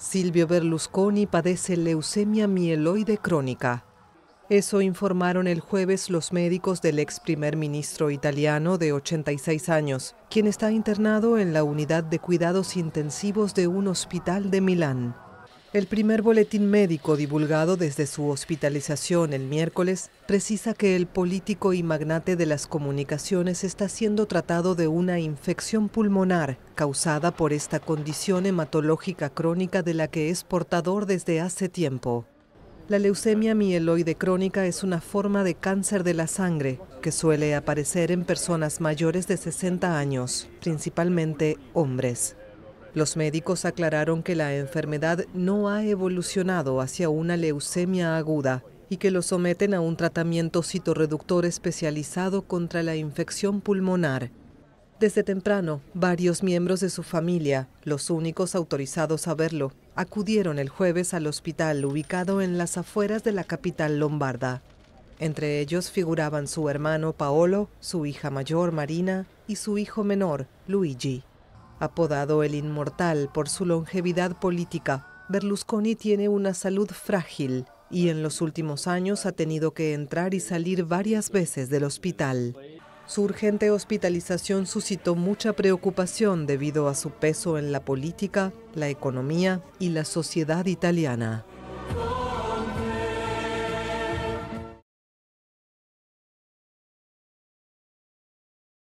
Silvio Berlusconi padece leucemia mieloide crónica. Eso informaron el jueves los médicos del ex primer ministro italiano de 86 años, quien está internado en la unidad de cuidados intensivos de un hospital de Milán. El primer boletín médico divulgado desde su hospitalización el miércoles precisa que el político y magnate de las comunicaciones está siendo tratado de una infección pulmonar causada por esta condición hematológica crónica de la que es portador desde hace tiempo. La leucemia mieloide crónica es una forma de cáncer de la sangre que suele aparecer en personas mayores de 60 años, principalmente hombres. Los médicos aclararon que la enfermedad no ha evolucionado hacia una leucemia aguda y que lo someten a un tratamiento citorreductor especializado contra la infección pulmonar. Desde temprano, varios miembros de su familia, los únicos autorizados a verlo, acudieron el jueves al hospital ubicado en las afueras de la capital lombarda. Entre ellos figuraban su hermano Paolo, su hija mayor Marina y su hijo menor, Luigi. Apodado el inmortal por su longevidad política, Berlusconi tiene una salud frágil y en los últimos años ha tenido que entrar y salir varias veces del hospital. Su urgente hospitalización suscitó mucha preocupación debido a su peso en la política, la economía y la sociedad italiana.